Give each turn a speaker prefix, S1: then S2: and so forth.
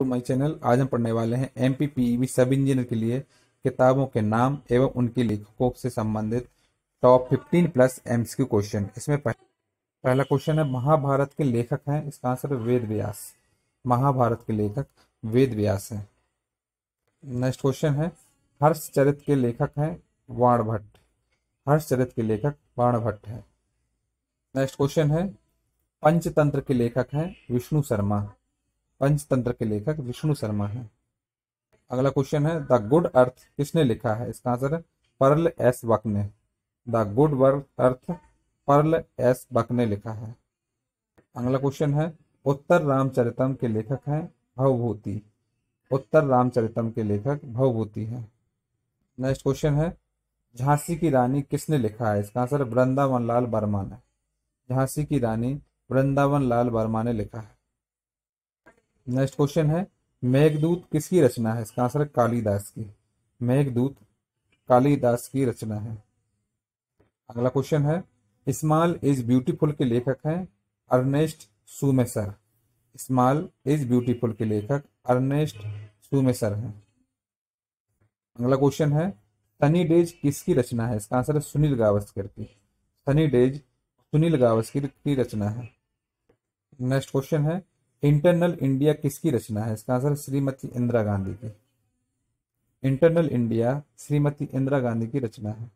S1: to तो channel आज हम पढ़ने वाले हैं M P e sub engineer के लिए किताबों के नाम एवं उनके लेखकों से संबंधित टॉप 15 प्लस एमसीक्यू क्वेश्चन इसमें पहला क्वेश्चन है महाभारत के लेखक हैं इसका आंसर है वेद व्यास महाभारत के लेखक वेद व्यास हैं नेक्स्ट क्वेश्चन है हर्षचरित के लेखक हैं हर्ष हर्षचरित के लेखक भट्ट है नेक्स्ट क्वेश्चन है पंचतंत्र के लेखक हैं विष्णु शर्मा पंचतंत्र के लेखक विष्णु शर्मा हैं अगला क्वेश्चन है द गुड अर्थ किसने लिखा है इसका आंसर है पर्ल एस वक ने the good earth Pearl S Buck ने लिखा है अगला क्वेश्चन है उत्तर रामचरितम के लेखक हैं भवभूति उत्तर रामचरितम के लेखक भवभूति हैं नेक्स्ट क्वेश्चन है झांसी की रानी किसने लिखा है इसका आंसर वृंदावन लाल वर्मा ने झांसी की रानी वृंदावन लाल वर्मा ने लिखा है नेक्स्ट क्वेश्चन है मेघदूत किसकी रचना है इसका आंसर है कालीदास की मेघदूत कालीदास की रचना है अगला क्वेश्चन है स्मॉल इज ब्यूटीफुल के लेखक हैं Ernest Schumacher small is beautiful के लेखक अर्नेस्ट सुमेसर हैं अगला क्वेश्चन है सनी डेज किसकी रचना है इसका आंसर है सुनील गावस्कर की सनी डेज सुनील गावस्कर की रचना है नेक्स्ट क्वेश्चन है इंटरनल इंडिया किसकी रचना है इसका आंसर श्रीमती इंदिरा गांधी की इंटरनल इंडिया श्रीमती इंदिरा गांधी की रचना है